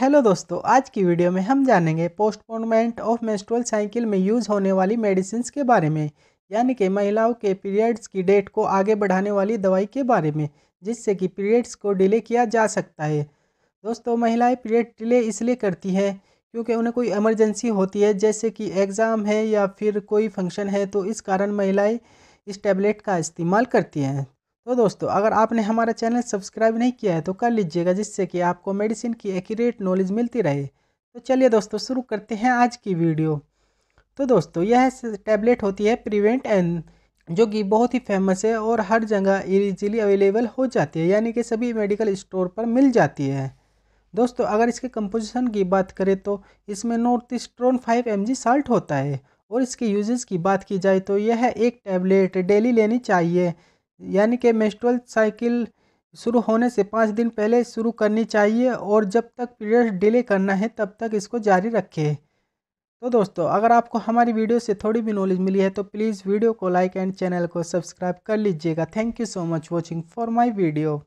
hello दोस्तों आज की वीडियो में हम जानेंगे पोस्टपोनमेंट ऑफ मेस्ट्रुअल साइकिल में यूज़ होने वाली मेडिसिन के बारे में यानी कि महिलाओं के पीरियड्स की डेट को आगे बढ़ाने वाली दवाई के बारे में जिससे कि पीरियड्स को डिले किया जा सकता है दोस्तों महिलाएं पीरियड डिले इसलिए करती है क्योंकि उन्हें कोई इमरजेंसी होती है जैसे कि एग्ज़ाम है या फिर कोई फंक्शन है तो इस कारण महिलाएं इस टैबलेट का इस्तेमाल करती हैं तो दोस्तों अगर आपने हमारा चैनल सब्सक्राइब नहीं किया है तो कर लीजिएगा जिससे कि आपको मेडिसिन की एक्यूरेट नॉलेज मिलती रहे तो चलिए दोस्तों शुरू करते हैं आज की वीडियो तो दोस्तों यह टैबलेट होती है प्रिवेंट एन जो कि बहुत ही फेमस है और हर जगह इजीली अवेलेबल हो जाती है यानी कि सभी मेडिकल स्टोर पर मिल जाती है दोस्तों अगर इसके कंपोजिशन की बात करें तो इसमें norethisterone five M salt होता है और इसके यूजेस की बात की जाए तो यह एक टैबलेट डेली लेनी चाहिए यानी कि मेस्ट्रल साइकिल शुरू होने से पाँच दिन पहले शुरू करनी चाहिए और जब तक पीरियड डिले करना है तब तक इसको जारी रखें तो दोस्तों अगर आपको हमारी वीडियो से थोड़ी भी नॉलेज मिली है तो प्लीज़ वीडियो को लाइक एंड चैनल को सब्सक्राइब कर लीजिएगा thank you so much watching for my video